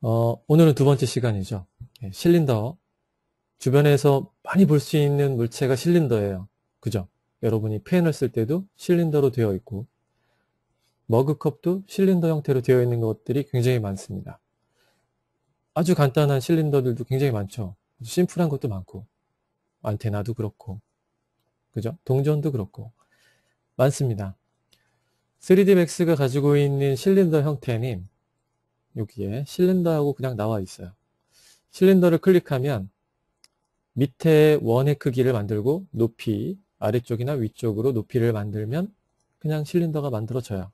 어, 오늘은 두 번째 시간이죠. 예, 실린더. 주변에서 많이 볼 수 있는 물체가 실린더예요. 그죠? 여러분이 펜을 쓸 때도 실린더로 되어 있고 머그컵도 실린더 형태로 되어 있는 것들이 굉장히 많습니다. 아주 간단한 실린더들도 굉장히 많죠. 심플한 것도 많고 안테나도 그렇고 그죠? 동전도 그렇고 많습니다. 3D 맥스가 가지고 있는 실린더 형태는 여기에 실린더하고 그냥 나와 있어요. 실린더를 클릭하면 밑에 원의 크기를 만들고 높이 아래쪽이나 위쪽으로 높이를 만들면 그냥 실린더가 만들어져요.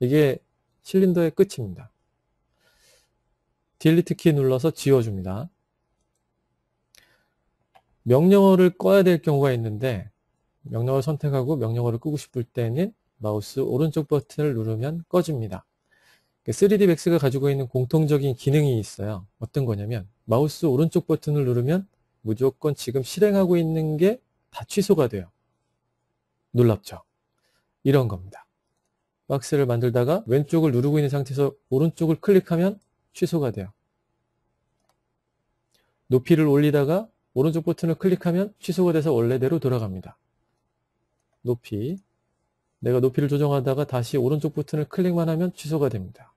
이게 실린더의 끝입니다. 딜리트 키 눌러서 지워줍니다. 명령어를 꺼야 될 경우가 있는데 명령어를 선택하고 명령어를 끄고 싶을 때는 마우스 오른쪽 버튼을 누르면 꺼집니다. 3D 맥스가 가지고 있는 공통적인 기능이 있어요. 어떤 거냐면 마우스 오른쪽 버튼을 누르면 무조건 지금 실행하고 있는 게 다 취소가 돼요. 놀랍죠? 이런 겁니다. 박스를 만들다가 왼쪽을 누르고 있는 상태에서 오른쪽을 클릭하면 취소가 돼요. 높이를 올리다가 오른쪽 버튼을 클릭하면 취소가 돼서 원래대로 돌아갑니다. 높이 내가 높이를 조정하다가 다시 오른쪽 버튼을 클릭만 하면 취소가 됩니다.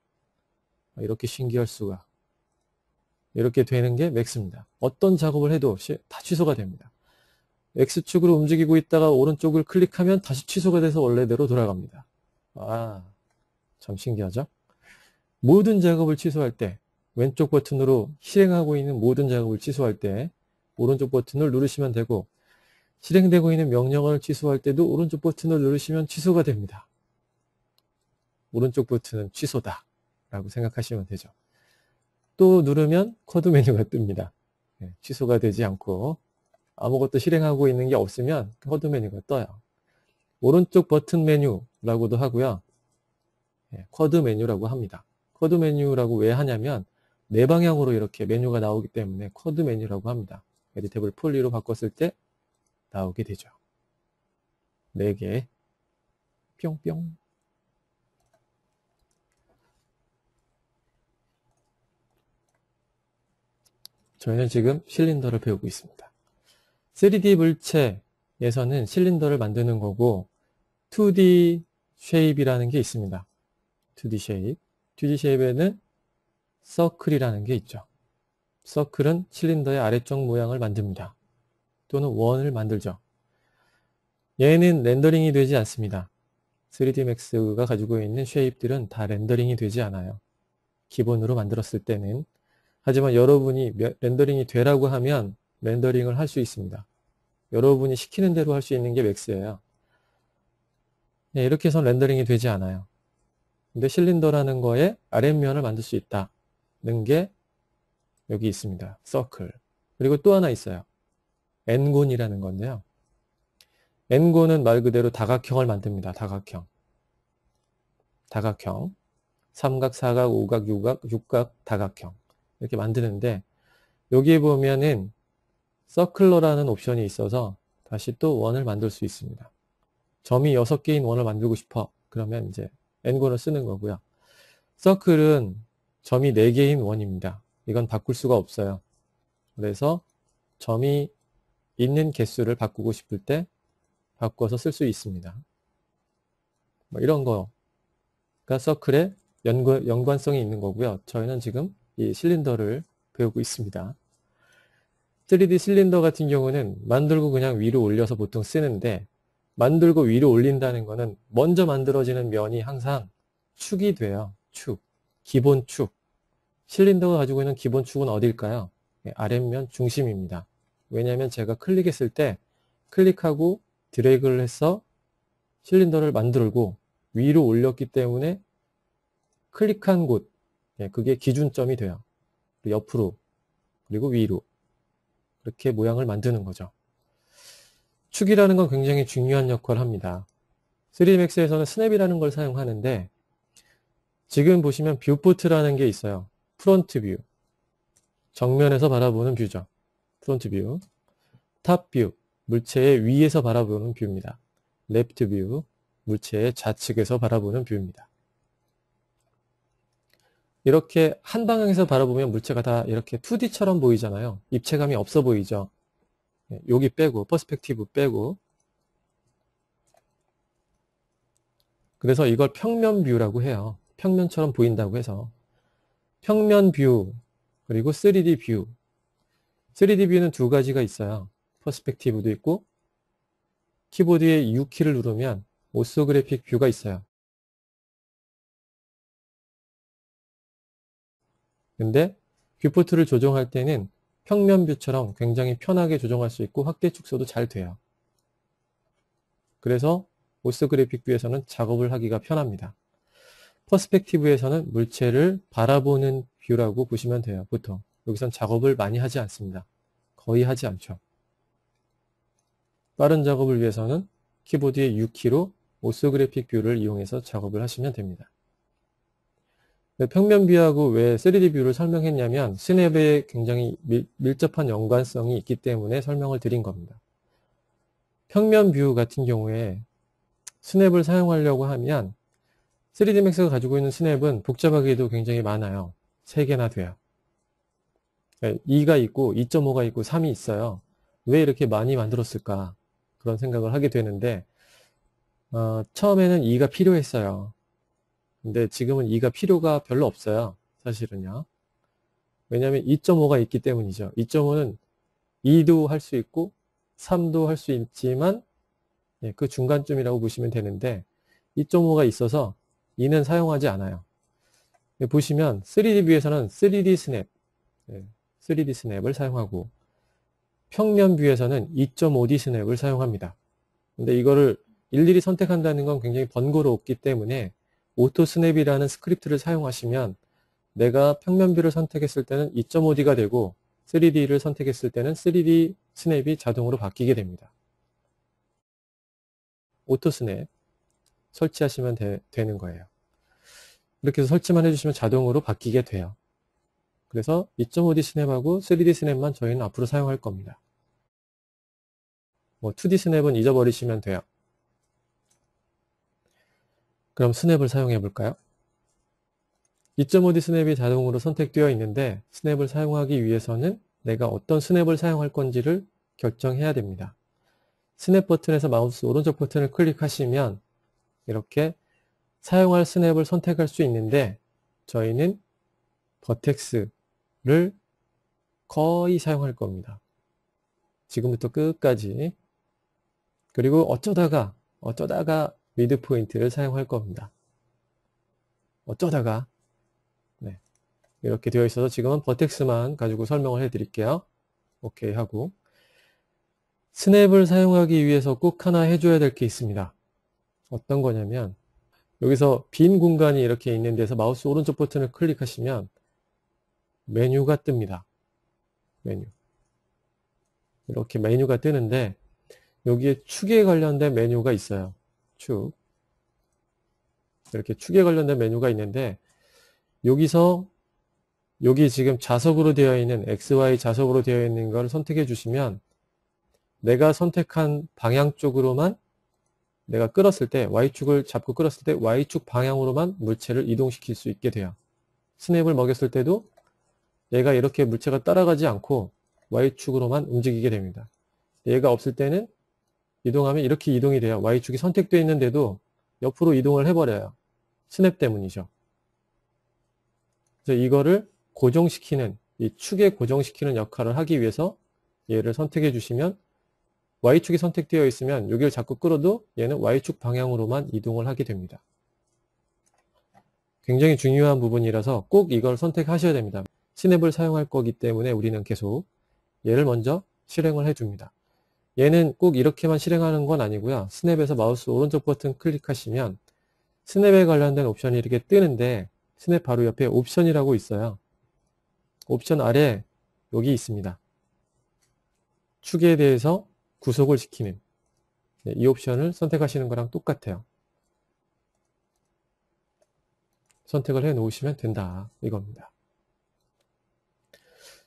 이렇게 신기할 수가. 이렇게 되는 게 맥스입니다. 어떤 작업을 해도 다 취소가 됩니다. X축으로 움직이고 있다가 오른쪽을 클릭하면 다시 취소가 돼서 원래대로 돌아갑니다. 아, 참 신기하죠? 모든 작업을 취소할 때 왼쪽 버튼으로 실행하고 있는 모든 작업을 취소할 때 오른쪽 버튼을 누르시면 되고 실행되고 있는 명령을 취소할 때도 오른쪽 버튼을 누르시면 취소가 됩니다. 오른쪽 버튼은 취소다. 라고 생각하시면 되죠. 또 누르면 코드 메뉴가 뜹니다. 네, 취소가 되지 않고 아무것도 실행하고 있는 게 없으면 코드 메뉴가 떠요. 오른쪽 버튼 메뉴라고도 하고요. 네, 코드 메뉴라고 합니다. 코드 메뉴라고 왜 하냐면 네 방향으로 이렇게 메뉴가 나오기 때문에 코드 메뉴라고 합니다. 에디테블 폴리로 바꿨을 때 나오게 되죠. 4개 뿅뿅 저희는 지금 실린더를 배우고 있습니다. 3D 물체에서는 실린더를 만드는 거고 2D 쉐입이라는 게 있습니다. 2D 쉐입. 2D 쉐입에는 서클이라는 게 있죠. 서클은 실린더의 아래쪽 모양을 만듭니다. 또는 원을 만들죠. 얘는 렌더링이 되지 않습니다. 3D Max가 가지고 있는 쉐입들은 다 렌더링이 되지 않아요. 기본으로 만들었을 때는 하지만 여러분이 렌더링이 되라고 하면 렌더링을 할 수 있습니다. 여러분이 시키는 대로 할 수 있는 게 맥스예요. 네, 이렇게 해서 렌더링이 되지 않아요. 근데 실린더라는 거에 아랫면을 만들 수 있다는 게 여기 있습니다. 서클. 그리고 또 하나 있어요. 엔곤이라는 건데요. 엔곤은 말 그대로 다각형을 만듭니다. 다각형. 다각형. 삼각, 사각, 오각, 육각, 육각, 다각형. 이렇게 만드는데 여기 에 보면은 서클러라는 옵션이 있어서 다시 또 원을 만들 수 있습니다. 점이 6개인 원을 만들고 싶어. 그러면 이제 n 권을 쓰는 거고요. 서클은 점이 4개인 원입니다. 이건 바꿀 수가 없어요. 그래서 점이 있는 개수를 바꾸고 싶을 때 바꿔서 쓸 수 있습니다. 뭐 이런 거가 서클의 연관성이 있는 거고요. 저희는 지금 이 실린더를 배우고 있습니다. 3D 실린더 같은 경우는 만들고 그냥 위로 올려서 보통 쓰는데 만들고 위로 올린다는 거는 먼저 만들어지는 면이 항상 축이 돼요. 축. 기본 축. 실린더가 가지고 있는 기본 축은 어딜까요? 예, 아랫면 중심입니다. 왜냐하면 제가 클릭했을 때 클릭하고 드래그를 해서 실린더를 만들고 위로 올렸기 때문에 클릭한 곳, 예, 그게 기준점이 돼요. 그 옆으로 그리고 위로 이렇게 모양을 만드는 거죠. 축이라는 건 굉장히 중요한 역할을 합니다. 3D Max에서는 스냅이라는 걸 사용하는데 지금 보시면 뷰포트라는 게 있어요. 프론트 뷰. 정면에서 바라보는 뷰죠. 프론트 뷰. 탑 뷰. 물체의 위에서 바라보는 뷰입니다. 랩트 뷰. 물체의 좌측에서 바라보는 뷰입니다. 이렇게 한 방향에서 바라보면 물체가 다 이렇게 2D처럼 보이잖아요. 입체감이 없어 보이죠. 예, 여기 빼고 퍼스펙티브 빼고 그래서 이걸 평면 뷰라고 해요. 평면처럼 보인다고 해서 평면 뷰 그리고 3D 뷰 3D 뷰는 두 가지가 있어요. 퍼스펙티브도 있고 키보드의 U키를 누르면 오쏘그래픽 뷰가 있어요. 근데 뷰포트를 조정할 때는 평면 뷰처럼 굉장히 편하게 조정할 수 있고 확대 축소도 잘 돼요. 그래서 오스 그래픽 뷰에서는 작업을 하기가 편합니다. 퍼스펙티브에서는 물체를 바라보는 뷰라고 보시면 돼요. 보통 여기선 작업을 많이 하지 않습니다. 거의 하지 않죠. 빠른 작업을 위해서는 키보드의 U키로 오스 그래픽 뷰를 이용해서 작업을 하시면 됩니다. 평면 뷰하고 왜 3D 뷰를 설명했냐면 스냅에 굉장히 밀, 밀접한 연관성이 있기 때문에 설명을 드린 겁니다. 평면 뷰 같은 경우에 스냅을 사용하려고 하면 3D Max가 가지고 있는 스냅은 복잡하게도 굉장히 많아요. 3개나 돼요. 2가 예, 있고 2.5가 있고 3이 있어요. 왜 이렇게 많이 만들었을까 그런 생각을 하게 되는데 어, 처음에는 2가 필요했어요. 근데 지금은 2가 필요가 별로 없어요. 사실은요. 왜냐하면 2.5가 있기 때문이죠. 2.5는 2도 할 수 있고 3도 할 수 있지만 예, 그 중간쯤이라고 보시면 되는데 2.5가 있어서 2는 사용하지 않아요. 예, 보시면 3D 뷰에서는 3D 스냅, 3D 예, 스냅을 사용하고 평면 뷰에서는 2.5D 스냅을 사용합니다. 근데 이거를 일일이 선택한다는 건 굉장히 번거롭기 때문에 오토스냅이라는 스크립트를 사용하시면 내가 평면뷰를 선택했을 때는 2.5D가 되고 3D를 선택했을 때는 3D 스냅이 자동으로 바뀌게 됩니다. 오토스냅 설치하시면 되, 는 거예요. 이렇게 해서 설치만 해주시면 자동으로 바뀌게 돼요. 그래서 2.5D 스냅하고 3D 스냅만 저희는 앞으로 사용할 겁니다. 뭐 2D 스냅은 잊어버리시면 돼요. 그럼 스냅을 사용해 볼까요? 2.5D 스냅이 자동으로 선택되어 있는데 스냅을 사용하기 위해서는 내가 어떤 스냅을 사용할 건지를 결정해야 됩니다. 스냅 버튼에서 마우스 오른쪽 버튼을 클릭하시면 이렇게 사용할 스냅을 선택할 수 있는데 저희는 버텍스를 거의 사용할 겁니다. 지금부터 끝까지 그리고 어쩌다가 어쩌다가 미드 포인트를 사용할 겁니다. 어쩌다가 네, 이렇게 되어 있어서 지금은 버텍스만 가지고 설명을 해드릴게요. 오케이 하고 스냅을 사용하기 위해서 꼭 하나 해줘야 될 게 있습니다. 어떤 거냐면 여기서 빈 공간이 이렇게 있는 데서 마우스 오른쪽 버튼을 클릭하시면 메뉴가 뜹니다. 메뉴. 이렇게 메뉴가 뜨는데 여기에 축에 관련된 메뉴가 있어요. 축 이렇게 축에 관련된 메뉴가 있는데 여기서 여기 지금 좌석으로 되어 있는 XY 좌석으로 되어 있는 걸 선택해 주시면 내가 선택한 방향 쪽으로만 내가 끌었을 때 Y축을 잡고 끌었을 때 Y축 방향으로만 물체를 이동시킬 수 있게 돼요. 스냅을 먹였을 때도 얘가 이렇게 물체가 따라가지 않고 Y축으로만 움직이게 됩니다. 얘가 없을 때는 이동하면 이렇게 이동이 돼요. Y축이 선택되어 있는데도 옆으로 이동을 해버려요. 스냅 때문이죠. 그래서 이거를 고정시키는, 이 축에 고정시키는 역할을 하기 위해서 얘를 선택해 주시면 Y축이 선택되어 있으면 여기를 자꾸 끌어도 얘는 Y축 방향으로만 이동을 하게 됩니다. 굉장히 중요한 부분이라서 꼭 이걸 선택하셔야 됩니다. 스냅을 사용할 거기 때문에 우리는 계속 얘를 먼저 실행을 해줍니다. 얘는 꼭 이렇게만 실행하는 건 아니고요. 스냅에서 마우스 오른쪽 버튼 클릭하시면 스냅에 관련된 옵션이 이렇게 뜨는데 스냅 바로 옆에 옵션이라고 있어요. 옵션 아래 여기 있습니다. 축에 대해서 구속을 시키는 네, 이 옵션을 선택하시는 거랑 똑같아요. 선택을 해 놓으시면 된다 이겁니다.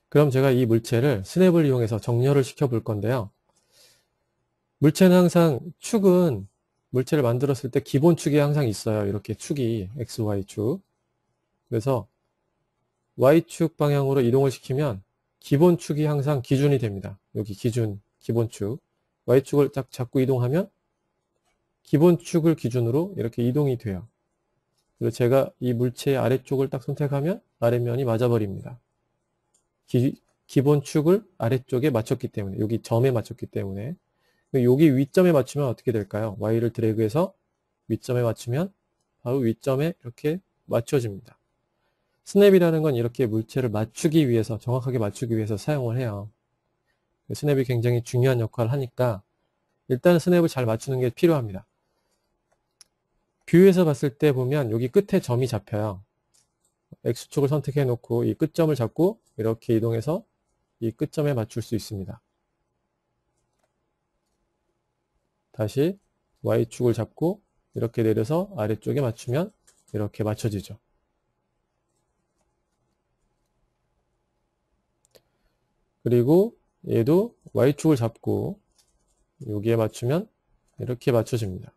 그럼 제가 이 물체를 스냅을 이용해서 정렬을 시켜 볼 건데요. 물체는 항상 축은 물체를 만들었을 때 기본 축이 항상 있어요. 이렇게 축이 XY축. 그래서 Y축 방향으로 이동을 시키면 기본 축이 항상 기준이 됩니다. 여기 기준, 기본 축. Y축을 딱 잡고 이동하면 기본 축을 기준으로 이렇게 이동이 돼요. 그래서 제가 이 물체의 아래쪽을 딱 선택하면 아래면이 맞아버립니다. 기, 기본 축을 아래쪽에 맞췄기 때문에, 여기 점에 맞췄기 때문에 그 여기 위점에 맞추면 어떻게 될까요? y를 드래그해서 위점에 맞추면 바로 위점에 이렇게 맞춰집니다. 스냅이라는 건 이렇게 물체를 맞추기 위해서 정확하게 맞추기 위해서 사용을 해요. 그 스냅이 굉장히 중요한 역할을 하니까 일단 스냅을 잘 맞추는 게 필요합니다. 뷰에서 봤을 때 보면 여기 끝에 점이 잡혀요. X축을 선택해 놓고 이 끝점을 잡고 이렇게 이동해서 이 끝점에 맞출 수 있습니다. 다시 Y축을 잡고 이렇게 내려서 아래쪽에 맞추면 이렇게 맞춰지죠. 그리고 얘도 Y축을 잡고 여기에 맞추면 이렇게 맞춰집니다.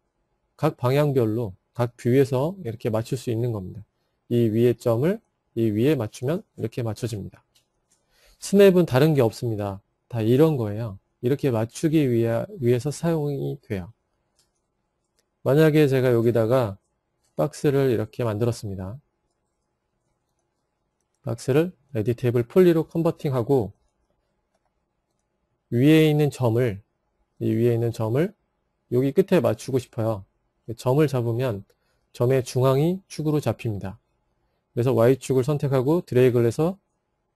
각 방향별로 각 뷰에서 이렇게 맞출 수 있는 겁니다. 이 위에 점을 이 위에 맞추면 이렇게 맞춰집니다. 스냅은 다른 게 없습니다. 다 이런 거예요. 이렇게 맞추기 위하, 위해서 사용이 돼요. 만약에 제가 여기다가 박스를 이렇게 만들었습니다. 박스를 레디 테이블 폴리로 컨버팅하고 위에 있는 점을 이 위에 있는 점을 여기 끝에 맞추고 싶어요. 점을 잡으면 점의 중앙이 축으로 잡힙니다. 그래서 Y축을 선택하고 드래그를 해서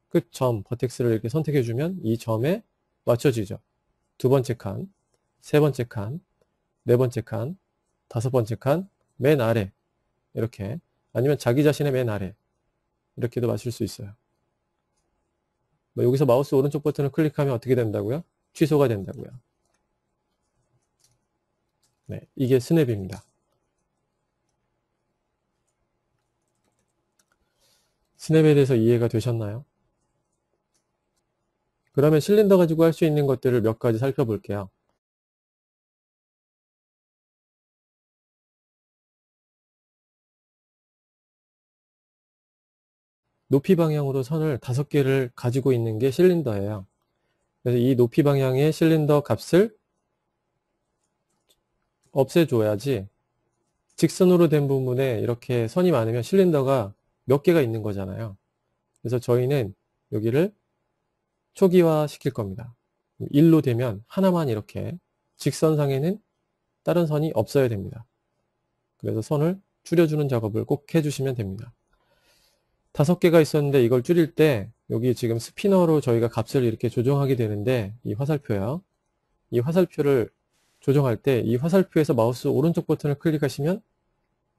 끝점, 버텍스를 이렇게 선택해주면 이 점에 맞춰지죠. 두 번째 칸, 세 번째 칸, 네 번째 칸, 다섯 번째 칸, 맨 아래 이렇게 아니면 자기 자신의 맨 아래 이렇게도 마실 수 있어요. 뭐 여기서 마우스 오른쪽 버튼을 클릭하면 어떻게 된다고요? 취소가 된다고요. 네, 이게 스냅입니다. 스냅에 대해서 이해가 되셨나요? 그러면 실린더 가지고 할 수 있는 것들을 몇 가지 살펴볼게요. 높이 방향으로 선을 다섯 개를 가지고 있는 게 실린더예요. 그래서 이 높이 방향의 실린더 값을 없애줘야지 직선으로 된 부분에 이렇게 선이 많으면 실린더가 몇 개가 있는 거잖아요. 그래서 저희는 여기를 초기화 시킬 겁니다. 1로 되면 하나만 이렇게 직선상에는 다른 선이 없어야 됩니다. 그래서 선을 줄여주는 작업을 꼭 해주시면 됩니다. 다섯 개가 있었는데 이걸 줄일 때 여기 지금 스피너로 저희가 값을 이렇게 조정하게 되는데 이화살표요이 화살표를 조정할 때 이 화살표에서 마우스 오른쪽 버튼을 클릭하시면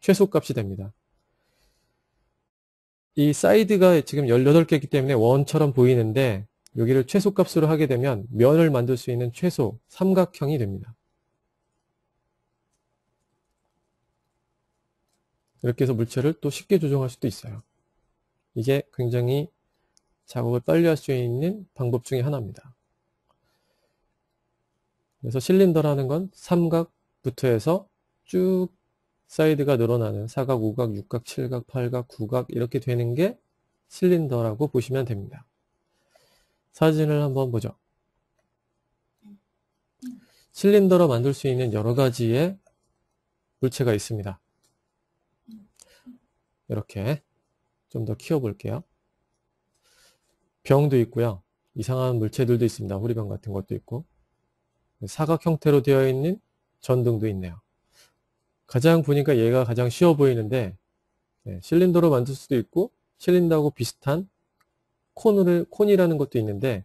최소값이 됩니다. 이 사이드가 지금 18개이기 때문에 원처럼 보이는데 여기를 최소값으로 하게 되면 면을 만들 수 있는 최소 삼각형이 됩니다. 이렇게 해서 물체를 또 쉽게 조정할 수도 있어요. 이게 굉장히 작업을 빨리 할 수 있는 방법 중에 하나입니다. 그래서 실린더라는 건 삼각부터 해서 쭉 사이드가 늘어나는 사각, 오각, 육각, 칠각, 팔각, 구각 이렇게 되는 게 실린더라고 보시면 됩니다. 사진을 한번 보죠. 음. 음. 실린더로 만들 수 있는 여러 가지의 물체가 있습니다. 이렇게 좀 더 키워볼게요. 병도 있고요. 이상한 물체들도 있습니다. 호리병 같은 것도 있고 사각 형태로 되어 있는 전등도 있네요. 가장 보니까 얘가 가장 쉬워 보이는데 예, 실린더로 만들 수도 있고 실린더하고 비슷한 콘을, 콘이라는 것도 있는데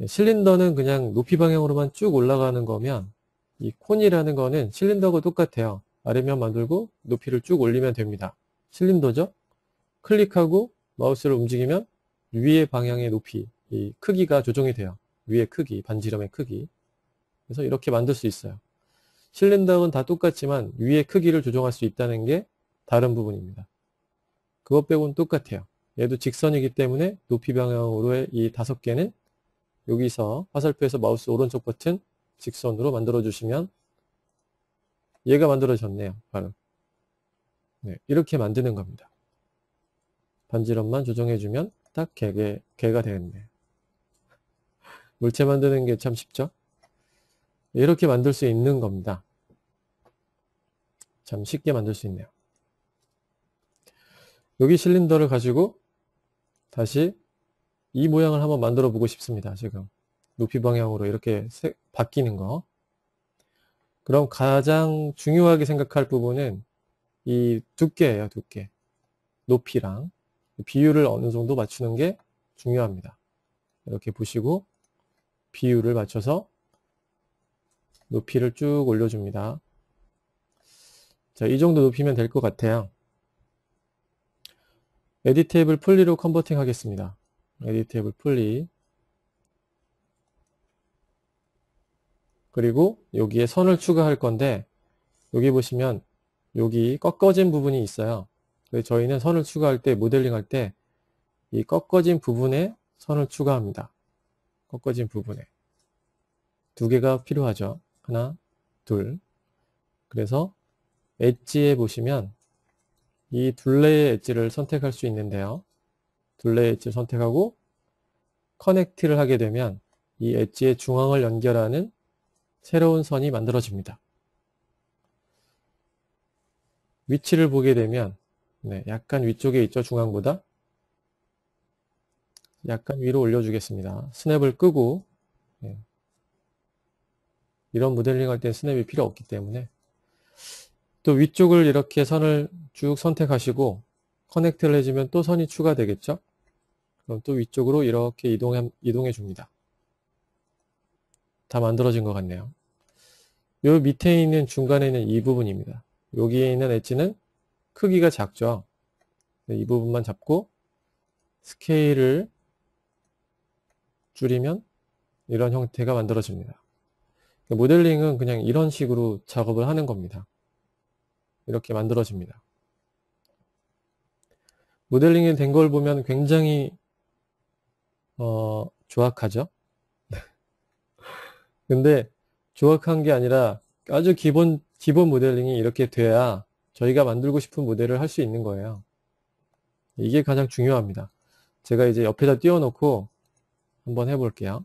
예, 실린더는 그냥 높이 방향으로만 쭉 올라가는 거면 이 콘이라는 거는 실린더하고 똑같아요. 아래면 만들고 높이를 쭉 올리면 됩니다. 실린더죠? 클릭하고 마우스를 움직이면 위의 방향의 높이, 이 크기가 조정이 돼요. 위의 크기, 반지름의 크기. 그래서 이렇게 만들 수 있어요. 실린더는 다 똑같지만 위의 크기를 조정할 수 있다는 게 다른 부분입니다. 그것 빼고는 똑같아요. 얘도 직선이기 때문에 높이 방향으로의 이 다섯 개는 여기서 화살표에서 마우스 오른쪽 버튼 직선으로 만들어 주시면 얘가 만들어졌네요. 바로 네, 이렇게 만드는 겁니다. 반지름만 조정해주면 딱 개개, 개가 되겠네. 물체 만드는 게 참 쉽죠? 이렇게 만들 수 있는 겁니다. 참 쉽게 만들 수 있네요. 여기 실린더를 가지고 다시 이 모양을 한번 만들어 보고 싶습니다. 지금 높이 방향으로 이렇게 색, 바뀌는 거. 그럼 가장 중요하게 생각할 부분은 이 두께예요. 두께. 높이랑 비율을 어느 정도 맞추는 게 중요합니다. 이렇게 보시고 비율을 맞춰서 높이를 쭉 올려줍니다. 자, 이 정도 높이면 될 것 같아요. 에디 테이블 풀리로 컨버팅 하겠습니다. 에디 테이블 풀리 그리고 여기에 선을 추가할 건데 여기 보시면 여기 꺾어진 부분이 있어요. 그래서 저희는 선을 추가할 때 모델링 할 때 이 꺾어진 부분에 선을 추가합니다. 꺾어진 부분에 두 개가 필요하죠. 하나, 둘. 그래서 엣지에 보시면 이 둘레의 엣지를 선택할 수 있는데요. 둘레의 엣지를 선택하고 커넥트를 하게 되면 이 엣지의 중앙을 연결하는 새로운 선이 만들어집니다. 위치를 보게 되면 네, 약간 위쪽에 있죠. 중앙보다. 약간 위로 올려주겠습니다. 스냅을 끄고 네. 이런 모델링 할 때 스냅이 필요 없기 때문에 또 위쪽을 이렇게 선을 쭉 선택하시고 커넥트를 해주면 또 선이 추가되겠죠? 그럼 또 위쪽으로 이렇게 이동해, 이동해 줍니다. 다 만들어진 것 같네요. 요 밑에 있는 중간에 있는 이 부분입니다. 여기에 있는 엣지는 크기가 작죠. 이 부분만 잡고 스케일을 줄이면 이런 형태가 만들어집니다. 모델링은 그냥 이런 식으로 작업을 하는 겁니다. 이렇게 만들어집니다. 모델링이 된 걸 보면 굉장히 어, 조악하죠. 근데 조악한 게 아니라 아주 기본 기본 모델링이 이렇게 돼야 저희가 만들고 싶은 모델을 할 수 있는 거예요. 이게 가장 중요합니다. 제가 이제 옆에다 띄워놓고 한번 해볼게요.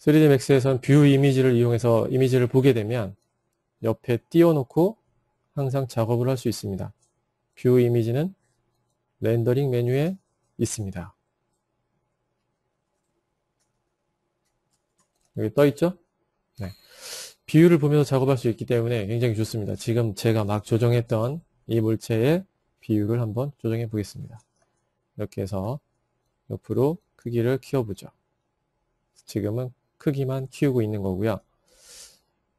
3D Max에선 뷰 이미지를 이용해서 이미지를 보게 되면 옆에 띄워놓고 항상 작업을 할 수 있습니다. 뷰 이미지는 렌더링 메뉴에 있습니다. 여기 떠 있죠? 네. 비율을 보면서 작업할 수 있기 때문에 굉장히 좋습니다. 지금 제가 막 조정했던 이 물체의 비율을 한번 조정해 보겠습니다. 이렇게 해서 옆으로 크기를 키워보죠. 지금은 크기만 키우고 있는 거고요.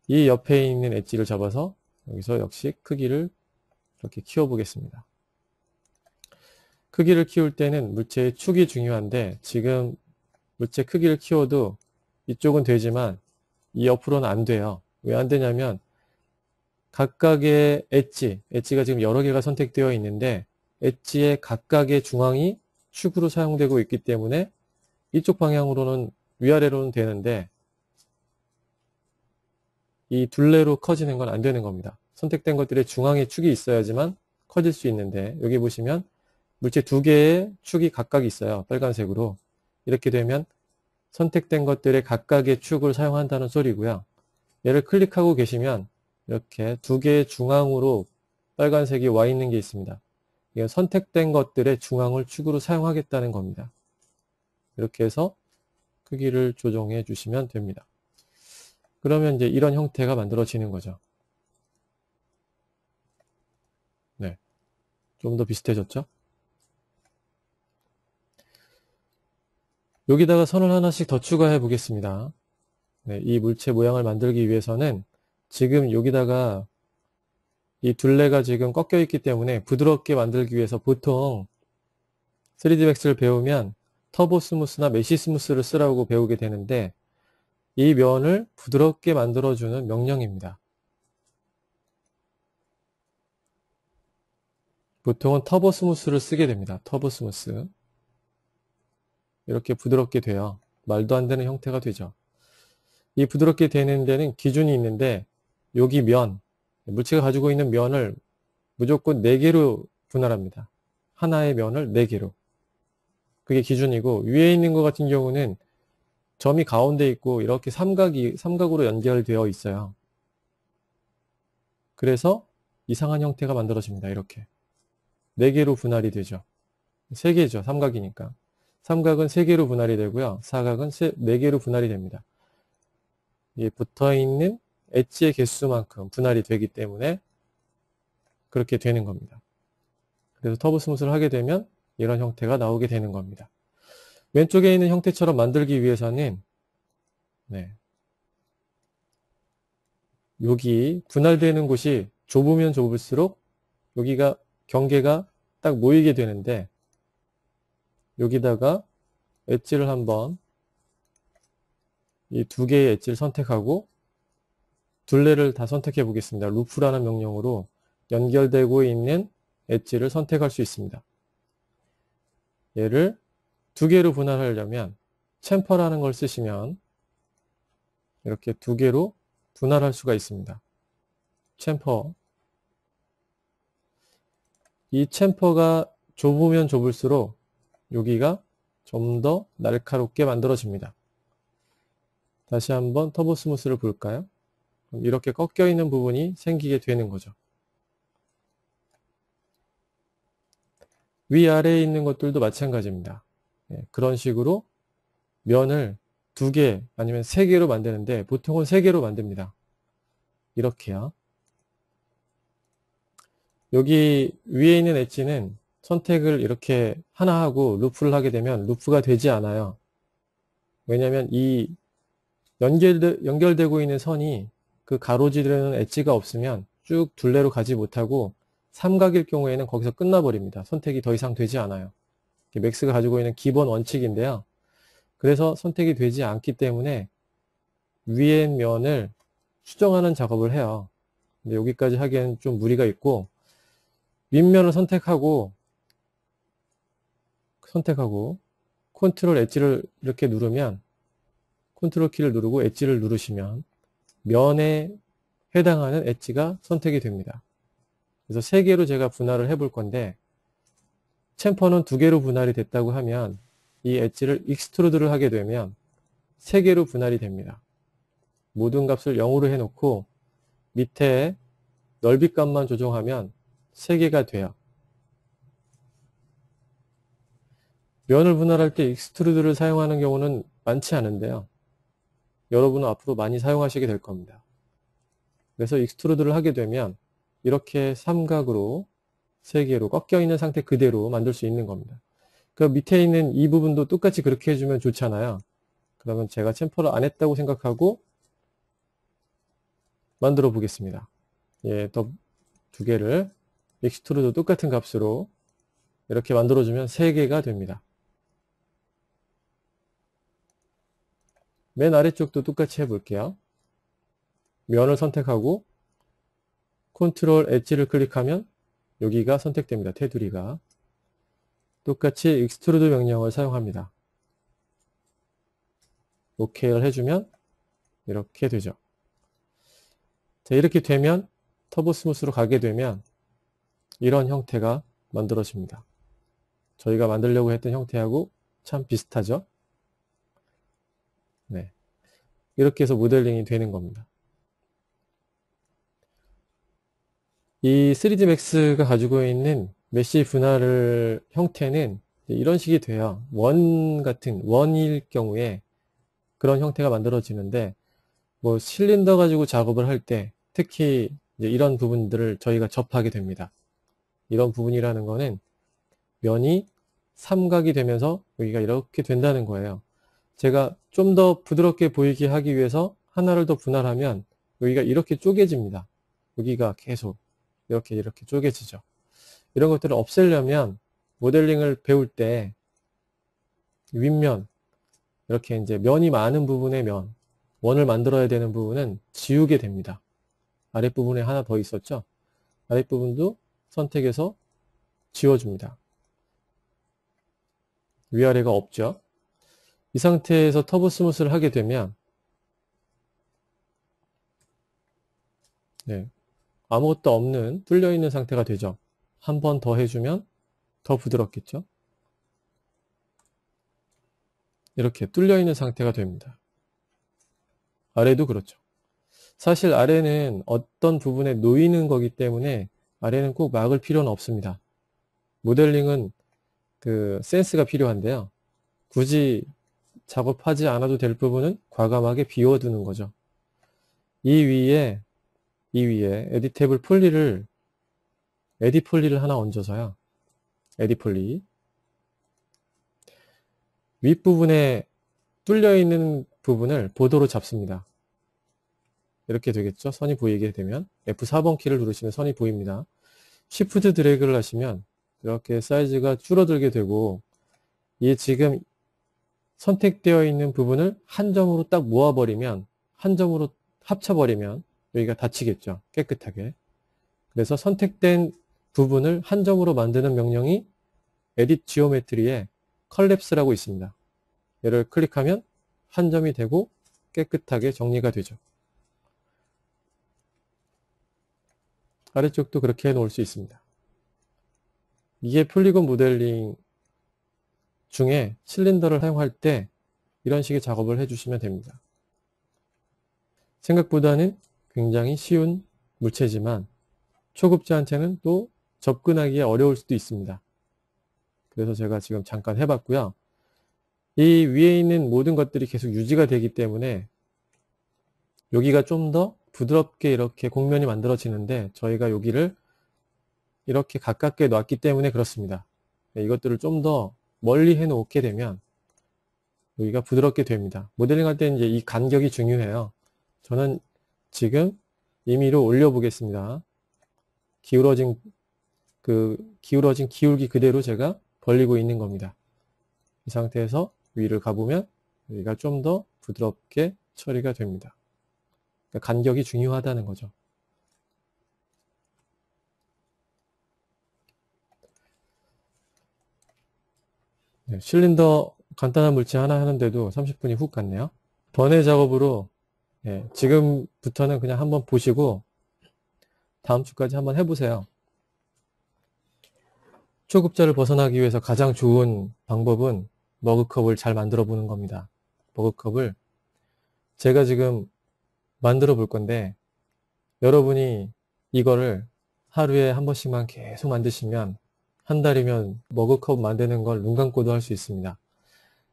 이 옆에 있는 엣지를 잡아서 여기서 역시 크기를 이렇게 키워보겠습니다. 크기를 키울 때는 물체의 축이 중요한데 지금 물체 크기를 키워도 이쪽은 되지만 이 옆으로는 안 돼요. 왜 안 되냐면 각각의 엣지, 엣지가 지금 여러 개가 선택되어 있는데 엣지의 각각의 중앙이 축으로 사용되고 있기 때문에 이쪽 방향으로는 위아래로는 되는데 이 둘레로 커지는 건 안 되는 겁니다. 선택된 것들의 중앙에 축이 있어야지만 커질 수 있는데 여기 보시면 물체 두 개의 축이 각각 있어요. 빨간색으로. 이렇게 되면 선택된 것들의 각각의 축을 사용한다는 소리고요. 얘를 클릭하고 계시면 이렇게 두 개의 중앙으로 빨간색이 와 있는 게 있습니다. 이건 선택된 것들의 중앙을 축으로 사용하겠다는 겁니다. 이렇게 해서 크기를 조정해 주시면 됩니다. 그러면 이제 이런 형태가 만들어지는 거죠. 네. 좀 더 비슷해졌죠? 여기다가 선을 하나씩 더 추가해 보겠습니다. 네, 이 물체 모양을 만들기 위해서는 지금 여기다가 이 둘레가 지금 꺾여 있기 때문에 부드럽게 만들기 위해서 보통 3D 맥스를 배우면 터보 스무스나 메시 스무스를 쓰라고 배우게 되는데 이 면을 부드럽게 만들어주는 명령입니다. 보통은 터보 스무스를 쓰게 됩니다. 터보 스무스. 이렇게 부드럽게 돼요. 말도 안 되는 형태가 되죠. 이 부드럽게 되는 데는 기준이 있는데 여기 면, 물체가 가지고 있는 면을 무조건 4개로 분할합니다. 하나의 면을 4개로. 그게 기준이고 위에 있는 것 같은 경우는 점이 가운데 있고 이렇게 삼각이 삼각으로 연결되어 있어요. 그래서 이상한 형태가 만들어집니다. 이렇게 네 개로 분할이 되죠. 세 개죠. 삼각이니까. 삼각은 세 개로 분할이 되고요. 사각은 네 개로 분할이 됩니다. 이 붙어 있는 엣지의 개수만큼 분할이 되기 때문에 그렇게 되는 겁니다. 그래서 터보 스무스를 하게 되면 이런 형태가 나오게 되는 겁니다. 왼쪽에 있는 형태처럼 만들기 위해서는 네. 여기 분할되는 곳이 좁으면 좁을수록 여기가 경계가 딱 모이게 되는데 여기다가 엣지를 한번 이 두 개의 엣지를 선택하고 둘레를 다 선택해 보겠습니다. 루프라는 명령으로 연결되고 있는 엣지를 선택할 수 있습니다. 얘를 두 개로 분할하려면 챔퍼라는 걸 쓰시면 이렇게 두 개로 분할할 수가 있습니다. 챔퍼 이 챔퍼가 좁으면 좁을수록 여기가 좀 더 날카롭게 만들어집니다. 다시 한번 터보 스무스를 볼까요? 이렇게 꺾여 있는 부분이 생기게 되는 거죠. 위아래에 있는 것들도 마찬가지입니다. 예, 그런 식으로 면을 두 개 아니면 세 개로 만드는데 보통은 세 개로 만듭니다. 이렇게요. 여기 위에 있는 엣지는 선택을 이렇게 하나 하고 루프를 하게 되면 루프가 되지 않아요. 왜냐하면 이 연결되, 연결되고 있는 선이 그 가로지르는 엣지가 없으면 쭉 둘레로 가지 못하고 삼각일 경우에는 거기서 끝나버립니다. 선택이 더 이상 되지 않아요. 맥스가 가지고 있는 기본 원칙인데요. 그래서 선택이 되지 않기 때문에 위에 면을 수정하는 작업을 해요. 근데 여기까지 하기에는좀 무리가 있고 윗면을 선택하고 선택하고 컨트롤 엣지를 이렇게 누르면 컨트롤 키를 누르고 엣지를 누르시면 면에 해당하는 엣지가 선택이 됩니다. 그래서 세 개로 제가 분할을 해 볼 건데 챔퍼는 두 개로 분할이 됐다고 하면 이 엣지를 익스트루드를 하게 되면 세 개로 분할이 됩니다. 모든 값을 0으로 해놓고 밑에 넓이 값만 조정하면 세 개가 돼요. 면을 분할할 때 익스트루드를 사용하는 경우는 많지 않은데요. 여러분은 앞으로 많이 사용하시게 될 겁니다. 그래서 익스트루드를 하게 되면 이렇게 삼각으로 세 개로 꺾여 있는 상태 그대로 만들 수 있는 겁니다. 그 밑에 있는 이 부분도 똑같이 그렇게 해주면 좋잖아요. 그러면 제가 챔퍼를 안 했다고 생각하고 만들어 보겠습니다. 예, 더 두 개를 믹스트루도 똑같은 값으로 이렇게 만들어주면 세 개가 됩니다. 맨 아래쪽도 똑같이 해볼게요. 면을 선택하고 컨트롤 엣지를 클릭하면 여기가 선택됩니다. 테두리가. 똑같이 익스트루드 명령을 사용합니다. OK를 해주면 이렇게 되죠. 자, 이렇게 되면 터보 스무스로 가게 되면 이런 형태가 만들어집니다. 저희가 만들려고 했던 형태하고 참 비슷하죠? 네. 이렇게 해서 모델링이 되는 겁니다. 이 3D Max가 가지고 있는 메시 분할을 형태는 이런 식이 돼요. 원 같은 원일 경우에 그런 형태가 만들어지는데 뭐 실린더 가지고 작업을 할 때 특히 이런 부분들을 저희가 접하게 됩니다. 이런 부분이라는 거는 면이 삼각이 되면서 여기가 이렇게 된다는 거예요. 제가 좀 더 부드럽게 보이게 하기 위해서 하나를 더 분할하면 여기가 이렇게 쪼개집니다. 여기가 계속 이렇게 이렇게 쪼개지죠. 이런 것들을 없애려면 모델링을 배울 때 윗면 이렇게 이제 면이 많은 부분의 면 원을 만들어야 되는 부분은 지우게 됩니다. 아랫부분에 하나 더 있었죠. 아랫부분도 선택해서 지워줍니다. 위아래가 없죠. 이 상태에서 터보 스무스를 하게 되면 네, 아무것도 없는 뚫려있는 상태가 되죠. 한 번 더 해주면 더 부드럽겠죠. 이렇게 뚫려있는 상태가 됩니다. 아래도 그렇죠. 사실 아래는 어떤 부분에 놓이는 거기 때문에 아래는 꼭 막을 필요는 없습니다. 모델링은 그 센스가 필요한데요. 굳이 작업하지 않아도 될 부분은 과감하게 비워두는 거죠. 이 위에 이 위에 에디 탭블 폴리를 에디 폴리를 하나 얹어서요. 에디 폴리 윗부분에 뚫려 있는 부분을 보도로 잡습니다. 이렇게 되겠죠. 선이 보이게 되면 F4번 키를 누르시면 선이 보입니다. Shift 드래그를 하시면 이렇게 사이즈가 줄어들게 되고 얘 지금 선택되어 있는 부분을 한 점으로 딱 모아버리면 한 점으로 합쳐버리면 여기가 닫히겠죠. 깨끗하게. 그래서 선택된 부분을 한 점으로 만드는 명령이 edit geometry에 컬랩스라고 있습니다. 얘를 클릭하면 한 점이 되고 깨끗하게 정리가 되죠. 아래쪽도 그렇게 해놓을 수 있습니다. 이게 플리곤 모델링 중에 실린더를 사용할 때 이런 식의 작업을 해주시면 됩니다. 생각보다는 굉장히 쉬운 물체지만 초급자한테는 또 접근하기에 어려울 수도 있습니다. 그래서 제가 지금 잠깐 해봤고요. 이 위에 있는 모든 것들이 계속 유지가 되기 때문에 여기가 좀 더 부드럽게 이렇게 공면이 만들어지는데 저희가 여기를 이렇게 가깝게 놨기 때문에 그렇습니다. 네, 이것들을 좀 더 멀리 해놓게 되면 여기가 부드럽게 됩니다. 모델링 할 때는 이제 이 간격이 중요해요. 저는 지금 임의로 올려보겠습니다. 기울어진 그 기울어진 기울기 그대로 제가 벌리고 있는 겁니다. 이 상태에서 위를 가보면 여기가 좀 더 부드럽게 처리가 됩니다. 그러니까 간격이 중요하다는 거죠. 네, 실린더 간단한 물체 하나 하는데도 30분이 훅 갔네요. 번외 작업으로 예, 지금부터는 그냥 한번 보시고 다음 주까지 한번 해보세요. 초급자를 벗어나기 위해서 가장 좋은 방법은 머그컵을 잘 만들어 보는 겁니다. 머그컵을 제가 지금 만들어 볼 건데 여러분이 이거를 하루에 한 번씩만 계속 만드시면 한 달이면 머그컵 만드는 걸 눈 감고도 할 수 있습니다.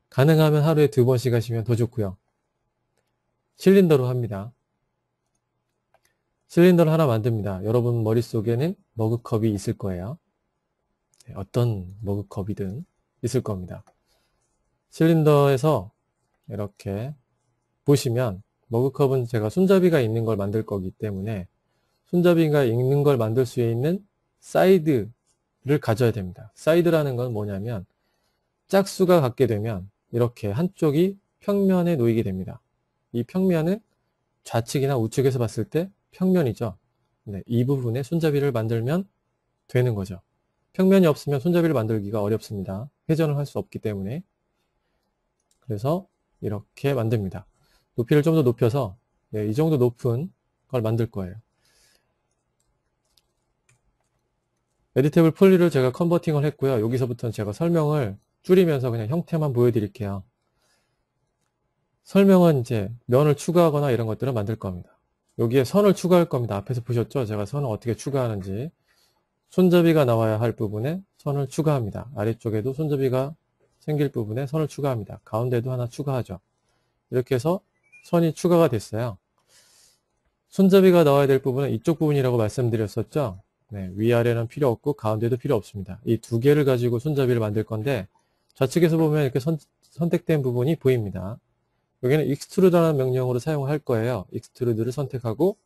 가능하면 하루에 두 번씩 하시면 더 좋고요. 실린더로 합니다. 실린더를 하나 만듭니다. 여러분 머릿속에는 머그컵이 있을 거예요. 네, 어떤 머그컵이든 있을 겁니다. 실린더에서 이렇게 보시면 머그컵은 제가 손잡이가 있는 걸 만들 거기 때문에 손잡이가 있는 걸 만들 수 있는 사이드를 가져야 됩니다. 사이드라는 건 뭐냐면 짝수가 갖게 되면 이렇게 한쪽이 평면에 놓이게 됩니다. 이 평면은 좌측이나 우측에서 봤을 때 평면이죠. 네, 이 부분에 손잡이를 만들면 되는 거죠. 평면이 없으면 손잡이를 만들기가 어렵습니다. 회전을 할 수 없기 때문에 그래서 이렇게 만듭니다. 높이를 좀 더 높여서 네, 이 정도 높은 걸 만들 거예요. 에디테이블 폴리를 제가 컨버팅을 했고요. 여기서부터는 제가 설명을 줄이면서 그냥 형태만 보여드릴게요. 설명은 이제 면을 추가하거나 이런 것들을 만들 겁니다. 여기에 선을 추가할 겁니다. 앞에서 보셨죠? 제가 선을 어떻게 추가하는지 손잡이가 나와야 할 부분에 선을 추가합니다. 아래쪽에도 손잡이가 생길 부분에 선을 추가합니다. 가운데도 하나 추가하죠. 이렇게 해서 선이 추가가 됐어요. 손잡이가 나와야 될 부분은 이쪽 부분이라고 말씀드렸었죠. 네, 위아래는 필요 없고 가운데도 필요 없습니다. 이 두 개를 가지고 손잡이를 만들 건데 좌측에서 보면 이렇게 선, 선택된 부분이 보입니다. 여기는 익스트루드라는 명령으로 사용할 거예요. 익스트루드를 선택하고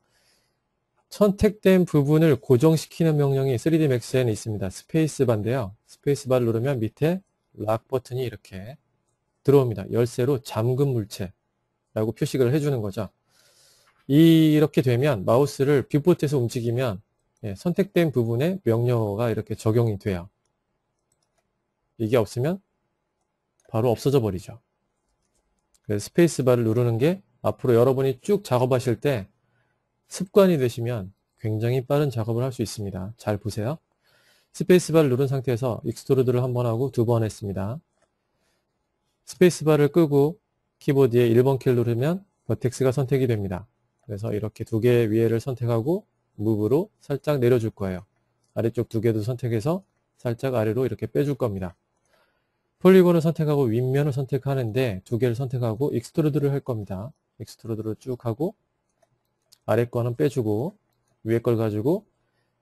선택된 부분을 고정시키는 명령이 3D Max에는 있습니다. 스페이스바인데요. 스페이스바를 누르면 밑에 락 버튼이 이렇게 들어옵니다. 열쇠로 잠금 물체라고 표식을 해주는 거죠. 이렇게 되면 마우스를 뷰포트에서 움직이면 예, 선택된 부분에 명령어가 이렇게 적용이 돼요. 이게 없으면 바로 없어져 버리죠. 그 스페이스바를 누르는 게 앞으로 여러분이 쭉 작업하실 때 습관이 되시면 굉장히 빠른 작업을 할 수 있습니다. 잘 보세요. 스페이스바를 누른 상태에서 익스토르드를한번 하고 두 번 했습니다. 스페이스바를 끄고 키보드에 1번 키를 누르면 버텍스가 선택이 됩니다. 그래서 이렇게 두 개의 위에를 선택하고 무브로 살짝 내려줄 거예요. 아래쪽 두 개도 선택해서 살짝 아래로 이렇게 빼줄 겁니다. 폴리곤을 선택하고 윗면을 선택하는데 두 개를 선택하고 익스트루드를 할 겁니다. 익스트루드를 쭉 하고 아래 거는 빼주고 위에 걸 가지고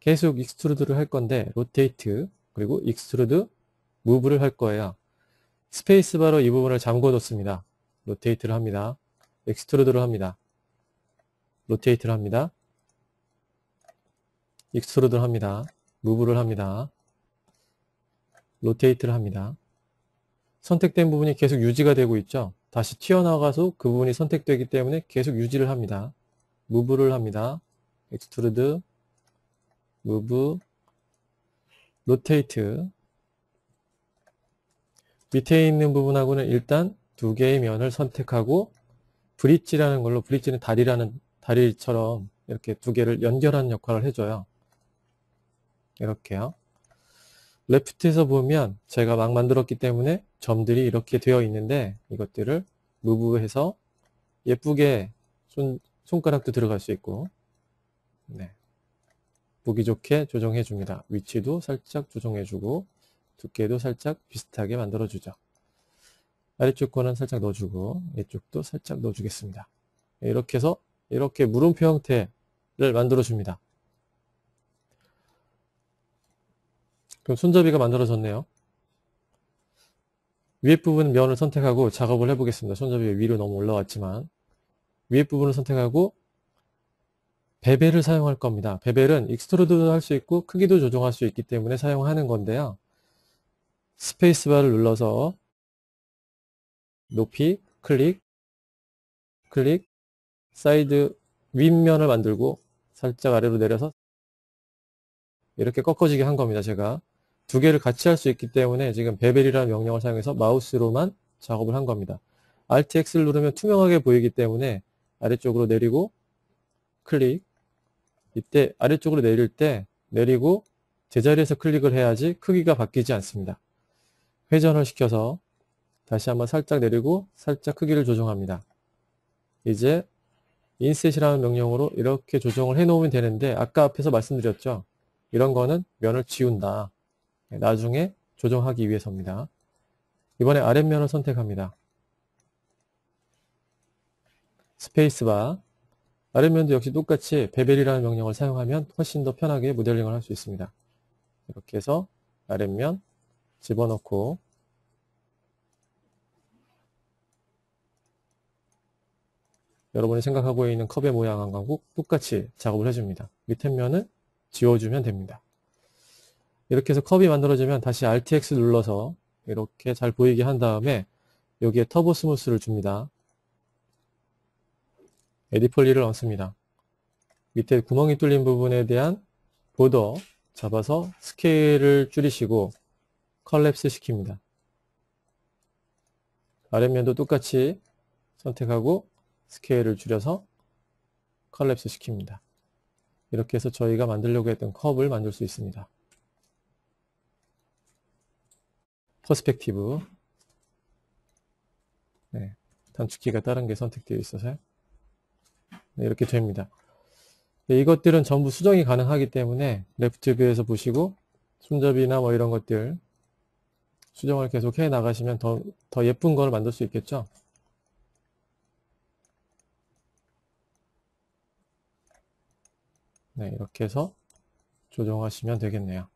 계속 익스트루드를 할 건데 로테이트 그리고 익스트루드 무브를 할 거예요. 스페이스바로 이 부분을 잠궈 놓습니다. 로테이트를 합니다. 익스트루드를 합니다. 로테이트를 합니다. 익스트루드를 합니다. 무브를 합니다. 로테이트를 합니다. 선택된 부분이 계속 유지가 되고 있죠. 다시 튀어나가서 그 부분이 선택되기 때문에 계속 유지를 합니다. 무브를 합니다. 엑스트루드, 무브, 로테이트 밑에 있는 부분하고는 일단 두 개의 면을 선택하고 브릿지라는 걸로 브릿지는 다리라는 다리처럼 이렇게 두 개를 연결하는 역할을 해줘요. 이렇게요. 레프트에서 보면 제가 막 만들었기 때문에 점들이 이렇게 되어 있는데 이것들을 무브해서 예쁘게 손, 손가락도 들어갈 수 있고 네. 보기 좋게 조정해 줍니다. 위치도 살짝 조정해 주고 두께도 살짝 비슷하게 만들어 주죠. 아래쪽 거는 살짝 넣어주고 이쪽도 살짝 넣어주겠습니다. 이렇게 해서 이렇게 물음표 형태를 만들어 줍니다. 그럼 손잡이가 만들어졌네요. 위에 부분 면을 선택하고 작업을 해보겠습니다. 손잡이가 위로 너무 올라왔지만 위에 부분을 선택하고 베벨을 사용할 겁니다. 베벨은 익스트로드도 할 수 있고 크기도 조정할 수 있기 때문에 사용하는 건데요. 스페이스바를 눌러서 높이 클릭 클릭 사이드 윗면을 만들고 살짝 아래로 내려서 이렇게 꺾어지게 한 겁니다. 제가 두 개를 같이 할 수 있기 때문에 지금 베벨이라는 명령을 사용해서 마우스로만 작업을 한 겁니다. r t X를 누르면 투명하게 보이기 때문에 아래쪽으로 내리고 클릭 이때 아래쪽으로 내릴 때 내리고 제자리에서 클릭을 해야지 크기가 바뀌지 않습니다. 회전을 시켜서 다시 한번 살짝 내리고 살짝 크기를 조정합니다. 이제 인셋이라는 명령으로 이렇게 조정을 해 놓으면 되는데 아까 앞에서 말씀드렸죠. 이런 거는 면을 지운다. 네, 나중에 조정하기 위해서입니다. 이번에 아랫면을 선택합니다. 스페이스바 아랫면도 역시 똑같이 베벨이라는 명령을 사용하면 훨씬 더 편하게 모델링을 할 수 있습니다. 이렇게 해서 아랫면 집어넣고 여러분이 생각하고 있는 컵의 모양하고 똑같이 작업을 해줍니다. 밑에 면은 지워주면 됩니다. 이렇게 해서 컵이 만들어지면 다시 RTX 눌러서 이렇게 잘 보이게 한 다음에 여기에 터보 스무스를 줍니다. 에디폴리를 얹습니다. 밑에 구멍이 뚫린 부분에 대한 보더 잡아서 스케일을 줄이시고 컬랩스 시킵니다. 아랫면도 똑같이 선택하고 스케일을 줄여서 컬랩스 시킵니다. 이렇게 해서 저희가 만들려고 했던 컵을 만들 수 있습니다. 퍼스펙티브 네, 단축키가 다른 게 선택되어 있어서 네, 이렇게 됩니다. 네, 이것들은 전부 수정이 가능하기 때문에 레프트 뷰에서 보시고 손잡이나 뭐 이런 것들 수정을 계속 해 나가시면 더, 더 예쁜 걸 만들 수 있겠죠. 네, 이렇게 해서 조정하시면 되겠네요.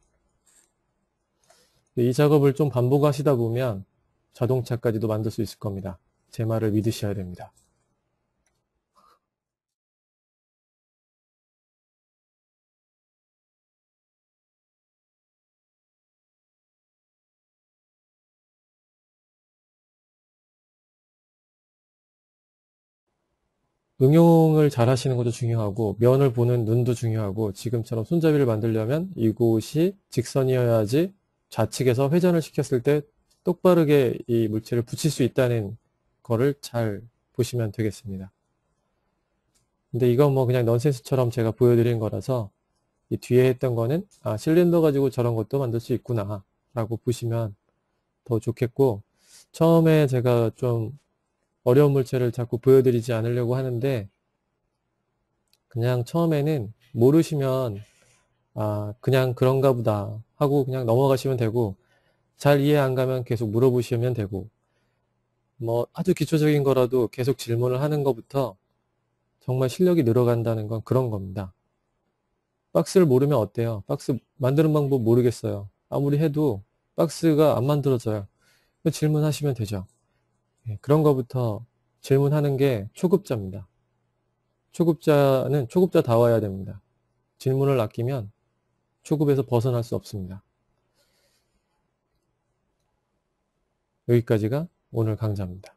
이 작업을 좀 반복하시다 보면 자동차까지도 만들 수 있을 겁니다. 제 말을 믿으셔야 됩니다. 응용을 잘 하시는 것도 중요하고 면을 보는 눈도 중요하고 지금처럼 손잡이를 만들려면 이곳이 직선이어야지 좌측에서 회전을 시켰을 때 똑바르게 이 물체를 붙일 수 있다는 거를 잘 보시면 되겠습니다. 근데 이건 뭐 그냥 넌센스처럼 제가 보여드린 거라서 이 뒤에 했던 거는 아 실린더 가지고 저런 것도 만들 수 있구나 라고 보시면 더 좋겠고 처음에 제가 좀 어려운 물체를 자꾸 보여드리지 않으려고 하는데 그냥 처음에는 모르시면 아 그냥 그런가 보다 하고 그냥 넘어가시면 되고 잘 이해 안 가면 계속 물어보시면 되고 뭐 아주 기초적인 거라도 계속 질문을 하는 것부터 정말 실력이 늘어간다는 건 그런 겁니다. 박스를 모르면 어때요? 박스 만드는 방법 모르겠어요. 아무리 해도 박스가 안 만들어져요. 질문하시면 되죠. 예, 그런 것부터 질문하는 게 초급자입니다. 초급자는 초급자다워야 됩니다. 질문을 아끼면 초급에서 벗어날 수 없습니다. 여기까지가 오늘 강좌입니다.